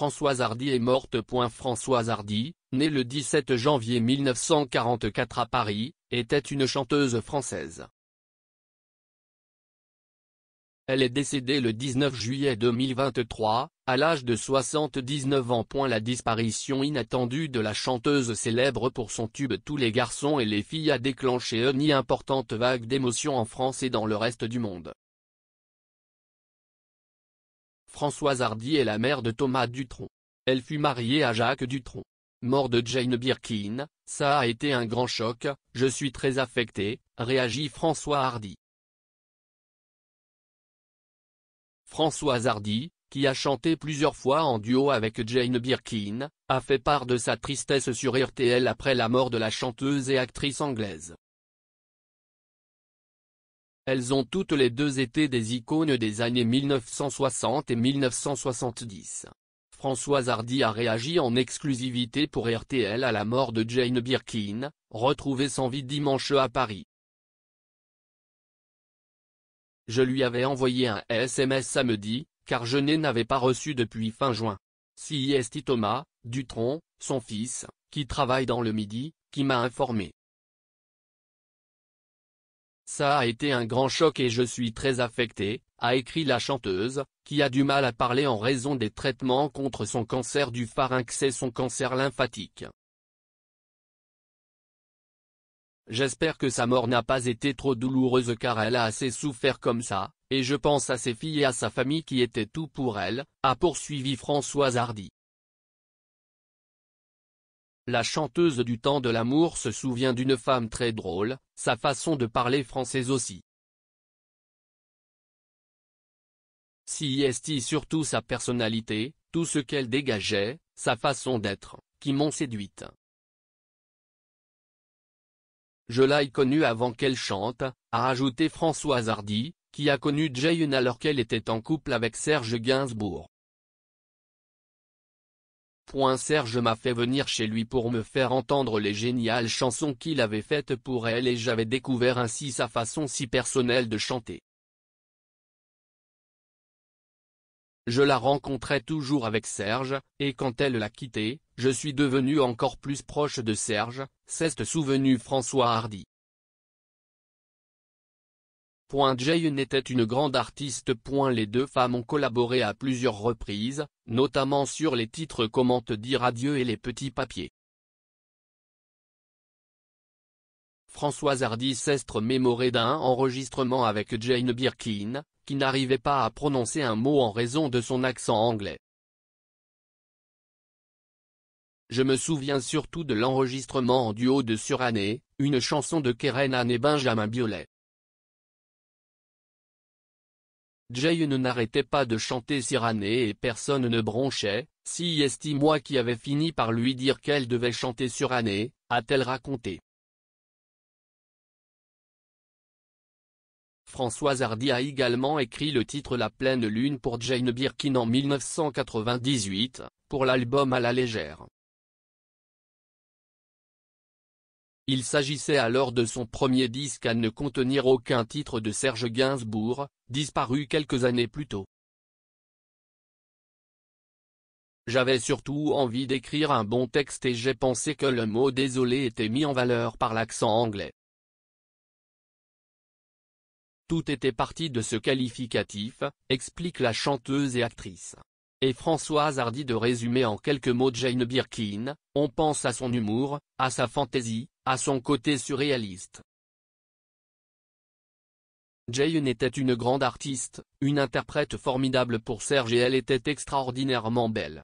Françoise Hardy est morte. Françoise Hardy, née le 17 janvier 1944 à Paris, était une chanteuse française. Elle est décédée le 19 juillet 2023, à l'âge de 79 ans. La disparition inattendue de la chanteuse célèbre pour son tube Tous les garçons et les filles a déclenché une importante vague d'émotions en France et dans le reste du monde. Françoise Hardy est la mère de Thomas Dutronc. Elle fut mariée à Jacques Dutronc. Mort de Jane Birkin, ça a été un grand choc, je suis très affecté, réagit François Hardy. Françoise Hardy, qui a chanté plusieurs fois en duo avec Jane Birkin, a fait part de sa tristesse sur RTL après la mort de la chanteuse et actrice anglaise. Elles ont toutes les deux été des icônes des années 1960 et 1970. Françoise Hardy a réagi en exclusivité pour RTL à la mort de Jane Birkin, retrouvée sans vie dimanche à Paris. Je lui avais envoyé un SMS samedi, car je n'avais pas reçu depuis fin juin. Si est Thomas, Dutron, son fils, qui travaille dans le Midi, qui m'a informé. Ça a été un grand choc et je suis très affectée, a écrit la chanteuse, qui a du mal à parler en raison des traitements contre son cancer du pharynx et son cancer lymphatique. J'espère que sa mort n'a pas été trop douloureuse car elle a assez souffert comme ça, et je pense à ses filles et à sa famille qui étaient tout pour elle, a poursuivi Françoise Hardy. La chanteuse du temps de l'amour se souvient d'une femme très drôle, sa façon de parler français aussi. Si est surtout sa personnalité, tout ce qu'elle dégageait, sa façon d'être, qui m'ont séduite. Je l'ai connue avant qu'elle chante, a ajouté Françoise Hardy, qui a connu Jayne alors qu'elle était en couple avec Serge Gainsbourg. Serge m'a fait venir chez lui pour me faire entendre les géniales chansons qu'il avait faites pour elle et j'avais découvert ainsi sa façon si personnelle de chanter. Je la rencontrais toujours avec Serge, et quand elle l'a quitté, je suis devenu encore plus proche de Serge, s'est souvenu François Hardy. Jane était une grande artiste. Les deux femmes ont collaboré à plusieurs reprises, notamment sur les titres Comment te dire adieu et Les petits papiers. Françoise Hardy s'estre mémoré d'un enregistrement avec Jane Birkin, qui n'arrivait pas à prononcer un mot en raison de son accent anglais. Je me souviens surtout de l'enregistrement en duo de Surannée, une chanson de Keren Anne et Benjamin Biolay. ne n'arrêtait pas de chanter Année et personne ne bronchait, si estime moi qui avait fini par lui dire qu'elle devait chanter Année, a-t-elle raconté. Françoise Hardy a également écrit le titre La pleine lune pour Jane Birkin en 1998, pour l'album À la légère. Il s'agissait alors de son premier disque à ne contenir aucun titre de Serge Gainsbourg, disparu quelques années plus tôt. J'avais surtout envie d'écrire un bon texte et j'ai pensé que le mot désolé était mis en valeur par l'accent anglais. Tout était parti de ce qualificatif, explique la chanteuse et actrice et Françoise Hardy de résumer en quelques mots Jane Birkin, on pense à son humour, à sa fantaisie, à son côté surréaliste. Jane était une grande artiste, une interprète formidable pour Serge et elle était extraordinairement belle.